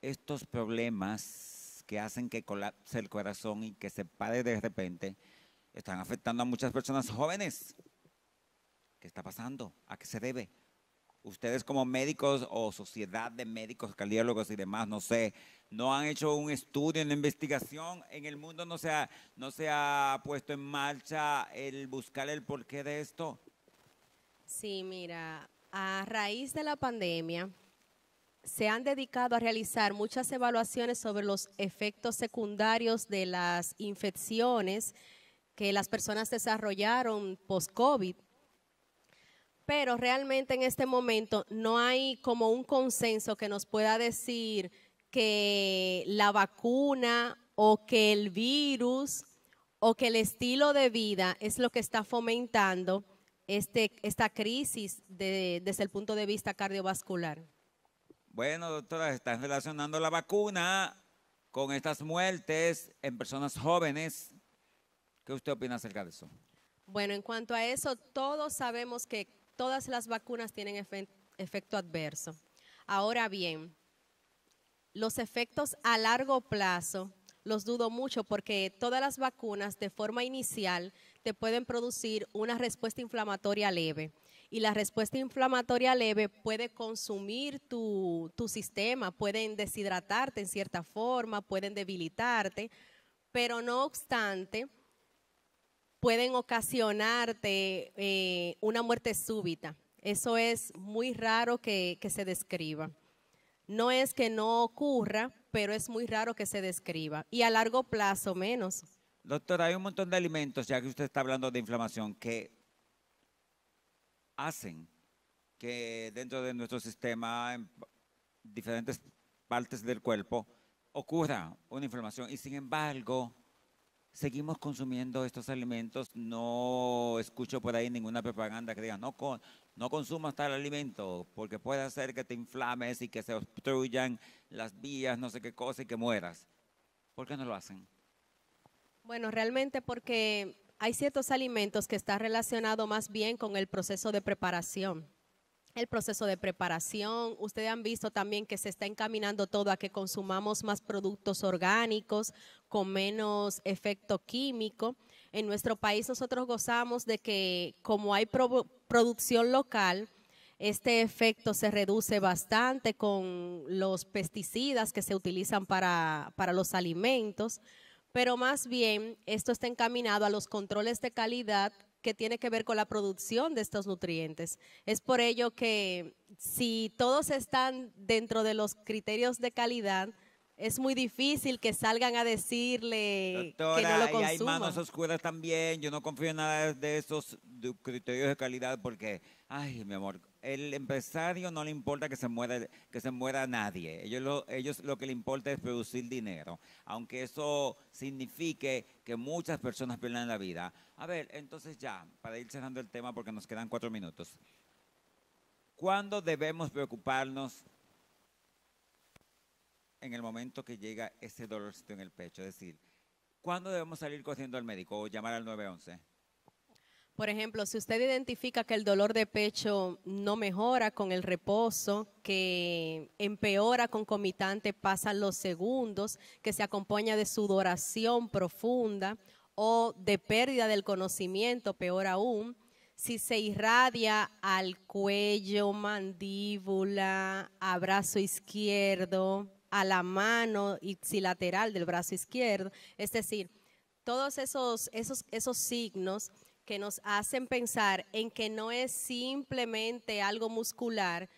estos problemas que hacen que colapse el corazón y que se pare de repente están afectando a muchas personas jóvenes? ¿Qué está pasando? ¿A qué se debe? ustedes como médicos o sociedad de médicos, cardiólogos y demás, no sé, no han hecho un estudio, una investigación, en el mundo no se ha, no se ha puesto en marcha el buscar el porqué de esto. Sí, mira, a raíz de la pandemia se han dedicado a realizar muchas evaluaciones sobre los efectos secundarios de las infecciones que las personas desarrollaron post-COVID pero realmente en este momento no hay como un consenso que nos pueda decir que la vacuna o que el virus o que el estilo de vida es lo que está fomentando este, esta crisis desde el punto de vista cardiovascular. Bueno, doctora, están relacionando la vacuna con estas muertes en personas jóvenes. ¿Qué usted opina acerca de eso? Bueno, en cuanto a eso, todos sabemos que todas las vacunas tienen efecto adverso. Ahora bien, los efectos a largo plazo los dudo mucho porque todas las vacunas de forma inicial te pueden producir una respuesta inflamatoria leve. Y la respuesta inflamatoria leve puede consumir tu, sistema, pueden deshidratarte en cierta forma, pueden debilitarte, pero no obstante, pueden ocasionarte eh, una muerte súbita. Eso es muy raro que se describa. No es que no ocurra, pero es muy raro que se describa. Y a largo plazo menos. Doctora, hay un montón de alimentos, ya que usted está hablando de inflamación, que hacen que dentro de nuestro sistema, en diferentes partes del cuerpo, ocurra una inflamación. Y sin embargo, seguimos consumiendo estos alimentos. No escucho por ahí ninguna propaganda que diga, no, con, no consumas tal alimento porque puede hacer que te inflames y que se obstruyan las vías, no sé qué cosa y que mueras. ¿Por qué no lo hacen? Bueno, realmente porque hay ciertos alimentos que están relacionados más bien con el proceso de preparación el proceso de preparación. Ustedes han visto también que se está encaminando todo a que consumamos más productos orgánicos con menos efecto químico. En nuestro país nosotros gozamos de que como hay producción local, este efecto se reduce bastante con los pesticidas que se utilizan para, para los alimentos, pero más bien esto está encaminado a los controles de calidad que tiene que ver con la producción de estos nutrientes. Es por ello que si todos están dentro de los criterios de calidad, es muy difícil que salgan a decirle que no lo Y hay manos oscuras también. Yo no confío en nada de esos criterios de calidad porque, ay, mi amor, el empresario no le importa que se muera, que se muera nadie. Ellos lo, ellos lo que le importa es producir dinero, aunque eso signifique que muchas personas pierdan la vida. A ver, entonces ya, para ir cerrando el tema porque nos quedan cuatro minutos. ¿Cuándo debemos preocuparnos en el momento que llega ese dolorcito en el pecho? Es decir, ¿cuándo debemos salir corriendo al médico o llamar al 911? Por ejemplo, si usted identifica que el dolor de pecho no mejora con el reposo, que empeora concomitante, pasan los segundos, que se acompaña de sudoración profunda o de pérdida del conocimiento, peor aún, si se irradia al cuello, mandíbula, a brazo izquierdo, a la mano ipsilateral del brazo izquierdo, es decir, todos esos, esos, esos signos que nos hacen pensar en que no es simplemente algo muscular,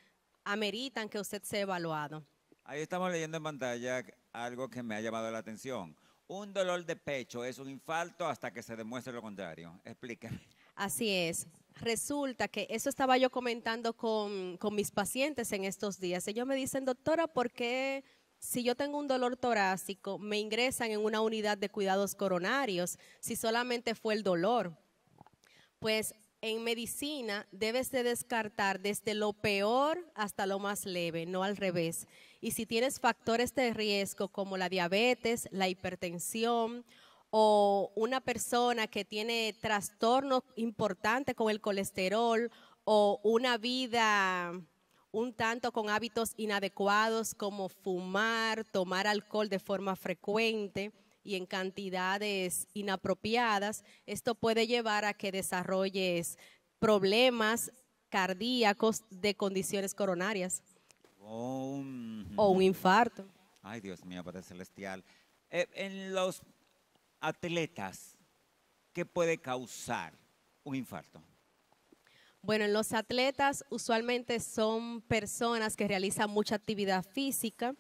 ameritan que usted sea evaluado. Ahí estamos leyendo en pantalla algo que me ha llamado la atención. Un dolor de pecho es un infarto hasta que se demuestre lo contrario. Explícame. Así es. Resulta que eso estaba yo comentando con, con mis pacientes en estos días. Ellos me dicen, doctora, ¿por qué si yo tengo un dolor torácico, me ingresan en una unidad de cuidados coronarios, si solamente fue el dolor pues en medicina debes de descartar desde lo peor hasta lo más leve, no al revés. Y si tienes factores de riesgo como la diabetes, la hipertensión o una persona que tiene trastorno importante con el colesterol o una vida un tanto con hábitos inadecuados como fumar, tomar alcohol de forma frecuente, y en cantidades inapropiadas, esto puede llevar a que desarrolles problemas cardíacos de condiciones coronarias oh, mm. o un infarto. Ay, Dios mío, Padre Celestial. Eh, en los atletas, ¿qué puede causar un infarto? Bueno, en los atletas usualmente son personas que realizan mucha actividad física.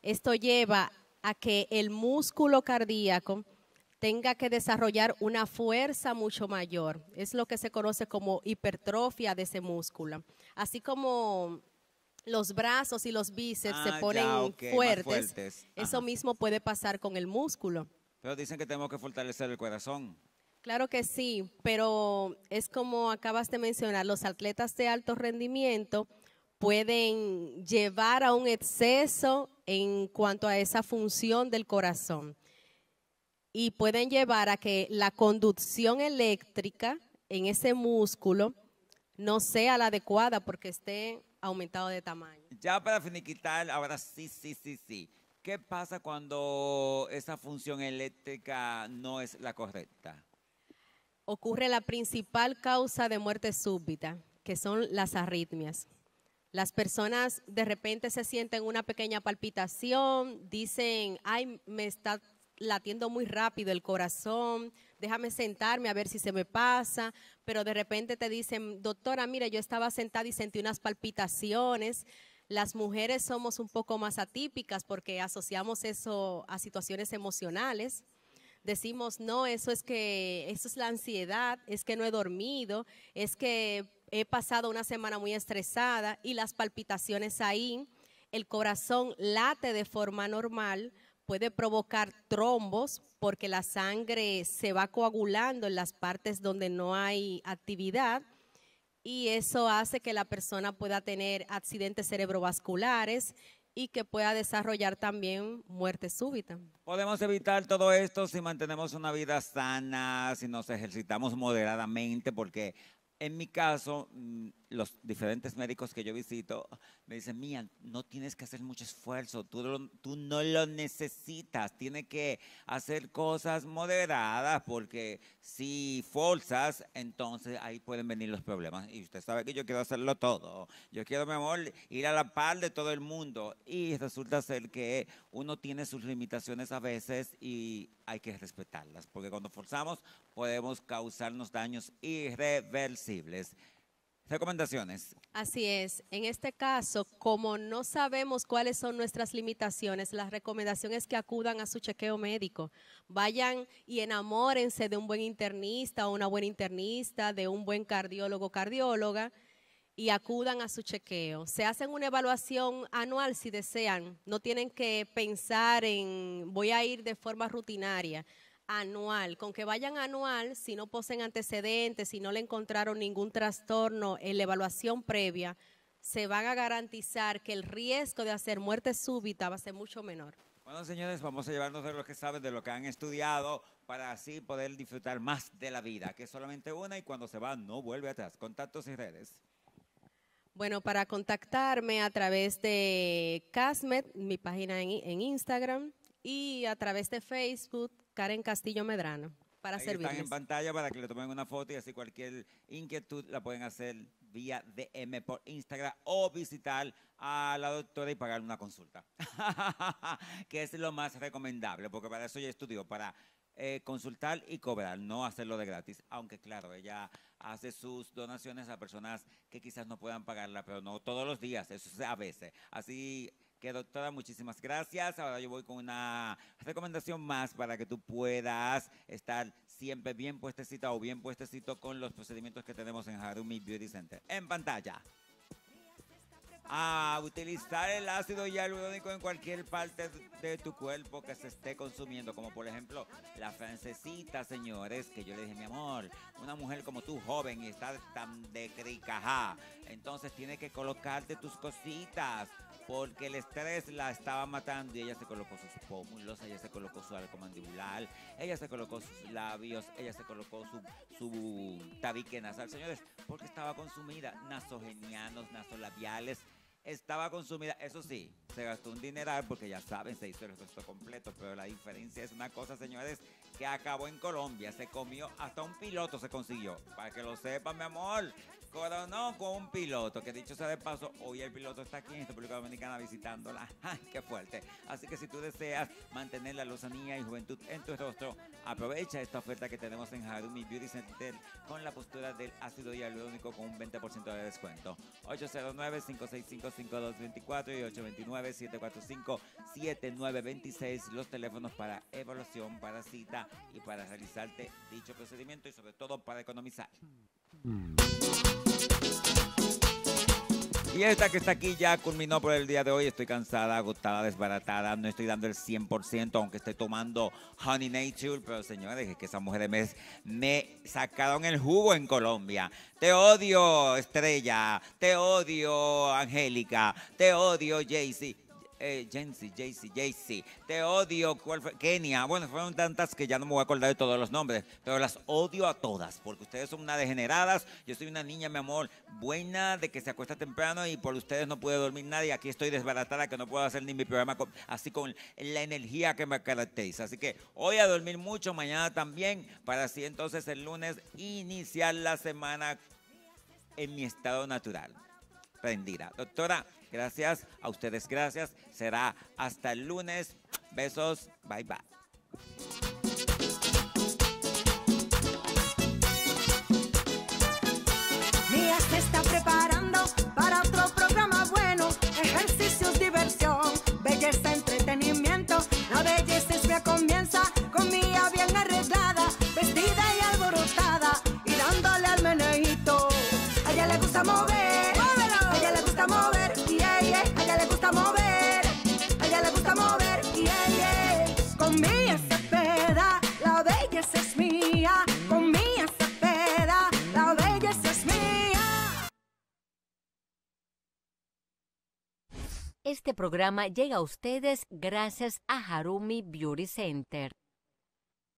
Esto lleva a que el músculo cardíaco tenga que desarrollar una fuerza mucho mayor. Es lo que se conoce como hipertrofia de ese músculo. Así como los brazos y los bíceps se ah, ponen fuertes, fuertes. eso mismo puede pasar con el músculo. Pero dicen que tenemos que fortalecer el corazón. Claro que sí, pero es como acabas de mencionar, los atletas de alto rendimiento pueden llevar a un exceso en cuanto a esa función del corazón y pueden llevar a que la conducción eléctrica en ese músculo no sea la adecuada porque esté aumentado de tamaño. Ya para finiquitar, ahora sí, sí, sí, sí. ¿Qué pasa cuando esa función eléctrica no es la correcta? Ocurre la principal causa de muerte súbita, que son las arritmias. Las personas de repente se sienten una pequeña palpitación, dicen, ay, me está latiendo muy rápido el corazón, déjame sentarme a ver si se me pasa, pero de repente te dicen, doctora, mira, yo estaba sentada y sentí unas palpitaciones. Las mujeres somos un poco más atípicas porque asociamos eso a situaciones emocionales. Decimos, no, eso es que, eso es la ansiedad, es que no he dormido, es que he pasado una semana muy estresada y las palpitaciones ahí, el corazón late de forma normal, puede provocar trombos porque la sangre se va coagulando en las partes donde no hay actividad y eso hace que la persona pueda tener accidentes cerebrovasculares y que pueda desarrollar también muerte súbita. Podemos evitar todo esto si mantenemos una vida sana, si nos ejercitamos moderadamente, porque en mi caso, mm, los diferentes médicos que yo visito me dicen, mía, no tienes que hacer mucho esfuerzo, tú, tú no lo necesitas, tienes que hacer cosas moderadas porque si forzas, entonces ahí pueden venir los problemas. Y usted sabe que yo quiero hacerlo todo, yo quiero, mi amor, ir a la par de todo el mundo. Y resulta ser que uno tiene sus limitaciones a veces y hay que respetarlas, porque cuando forzamos podemos causarnos daños irreversibles. Recomendaciones. Así es. En este caso, como no sabemos cuáles son nuestras limitaciones, la recomendación es que acudan a su chequeo médico. Vayan y enamórense de un buen internista o una buena internista, de un buen cardiólogo cardióloga y acudan a su chequeo. Se hacen una evaluación anual si desean. No tienen que pensar en voy a ir de forma rutinaria anual. Con que vayan anual, si no poseen antecedentes, si no le encontraron ningún trastorno en la evaluación previa, se van a garantizar que el riesgo de hacer muerte súbita va a ser mucho menor. Bueno, señores, vamos a llevarnos de lo que saben, de lo que han estudiado, para así poder disfrutar más de la vida, que es solamente una y cuando se va no vuelve atrás. Contactos y redes. Bueno, para contactarme a través de Casmet, mi página en Instagram, y a través de Facebook, Karen Castillo Medrano, para servirles. Están en pantalla para que le tomen una foto y así cualquier inquietud la pueden hacer vía DM por Instagram o visitar a la doctora y pagar una consulta, que es lo más recomendable, porque para eso ya estudió, para eh, consultar y cobrar, no hacerlo de gratis, aunque claro, ella hace sus donaciones a personas que quizás no puedan pagarla, pero no todos los días, eso es a veces. Así que doctora, muchísimas gracias. Ahora yo voy con una recomendación más para que tú puedas estar siempre bien puestecita o bien puestecito con los procedimientos que tenemos en Harumi Beauty Center. En pantalla a utilizar el ácido hialurónico en cualquier parte de tu cuerpo que se esté consumiendo, como por ejemplo la francesita, señores, que yo le dije, mi amor, una mujer como tú joven y estás tan de cricaja entonces tiene que colocarte tus cositas, porque el estrés la estaba matando y ella se colocó sus pómulos, ella se colocó su arco mandibular, ella se colocó sus labios, ella se colocó su, su tabique nasal, señores, porque estaba consumida, nasogenianos, nasolabiales, estaba consumida, eso sí, se gastó un dineral porque ya saben, se hizo el resto completo, pero la diferencia es una cosa, señores, que acabó en Colombia, se comió, hasta un piloto se consiguió, para que lo sepan, mi amor, coronó con un piloto, que dicho sea de paso, hoy el piloto está aquí en República Dominicana visitándola. ¡Ay, qué fuerte! Así que si tú deseas mantener la lozanía y juventud en tu rostro, aprovecha esta oferta que tenemos en Harumi Beauty Center con la postura del ácido hialurónico con un 20% de descuento. 809-565-5224 y 829-745-7926, los teléfonos para evaluación, para cita y para realizarte dicho procedimiento y sobre todo para economizar. Mm. Y esta que está aquí ya culminó por el día de hoy. Estoy cansada, agotada, desbaratada. No estoy dando el 100%, aunque estoy tomando Honey Nature. Pero señores, es que mujer mujer mes me sacaron el jugo en Colombia. Te odio, Estrella. Te odio, Angélica. Te odio, Jaycee eh, Jaycee, te odio, ¿cuál Kenia, bueno, fueron tantas que ya no me voy a acordar de todos los nombres, pero las odio a todas, porque ustedes son unas degeneradas, yo soy una niña, mi amor, buena, de que se acuesta temprano y por ustedes no pude dormir nadie, aquí estoy desbaratada, que no puedo hacer ni mi programa, así con la energía que me caracteriza, así que hoy a dormir mucho, mañana también, para así entonces el lunes iniciar la semana en mi estado natural, Prendida, Doctora, Gracias a ustedes, gracias. Será hasta el lunes. Besos, bye bye. Mía se está preparando para otro programa bueno, ejercicios, diversión, belleza. Este programa llega a ustedes gracias a Harumi Beauty Center.